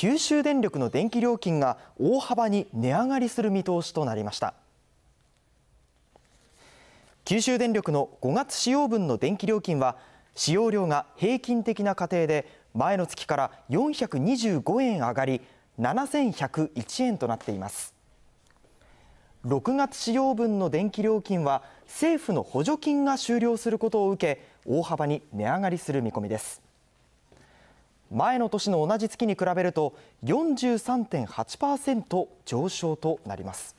九州電力の電気料金が大幅に値上がりする見通しとなりました九州電力の5月使用分の電気料金は使用量が平均的な家庭で前の月から425円上がり7101円となっています6月使用分の電気料金は政府の補助金が終了することを受け大幅に値上がりする見込みです前の年の同じ月に比べると43.8%上昇となります。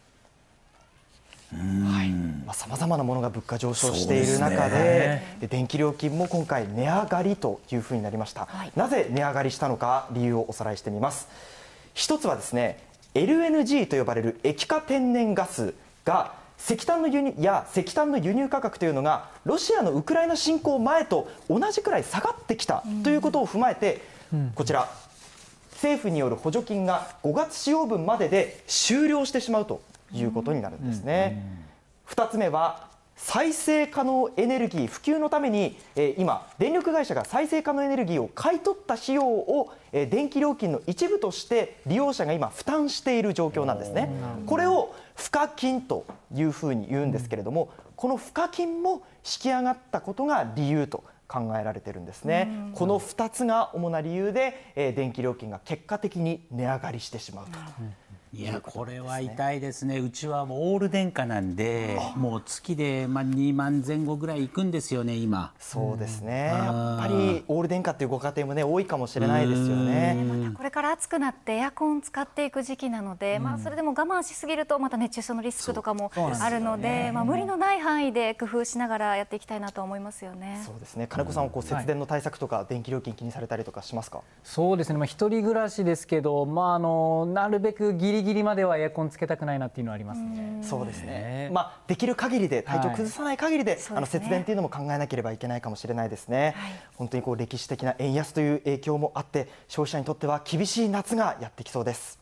はさまざ、まなものが物価上昇している中で、ね、電気料金も今回、値上がりというふうになりました、はい、なぜ値上がりしたのか、理由をおさらいしてみます。一つはですね LNG と呼ばれる液化天然ガスが石炭の輸入や石炭の輸入価格というのがロシアのウクライナ侵攻前と同じくらい下がってきたということを踏まえて、こちら、政府による補助金が5月使用分までで終了してしまうということになるんですね。2つ目は再生可能エネルギー普及のために、え今、電力会社が再生可能エネルギーを買い取った費用を、え電気料金の一部として利用者が今、負担している状況なんですね。これを賦課金というふうに言うんですけれども、この賦課金も引き上がったことが理由と考えられてるんですね、うん、この2つが主な理由で、え電気料金が結果的に値上がりしてしまうと。うんいやこれは痛いですね、うちはもうオール電化なんで、もう月でまあ2万前後ぐらい行くんですよね、今そうですね、やっぱりオール電化っていうご家庭もね、多いかもしれないですよね、これから暑くなって、エアコン使っていく時期なので、まあ、それでも我慢しすぎると、また熱中症のリスクとかもあるので、まあ、無理のない範囲で工夫しながらやっていきたいなと思いますよねそうですね金子さんはこう節電の対策とか、電気料金、気にされたりとかしますか、そうですね、まあ、一人暮らしですけど、まあ、あのなるべくぎりリギリまではエアコンつけたくないなっていうのはありますね。そうですね。まあできる限りで体調崩さない限りで、はい、あの節電っていうのも考えなければいけないかもしれないですね。はい、本当にこう歴史的な円安という影響もあって消費者にとっては厳しい夏がやってきそうです。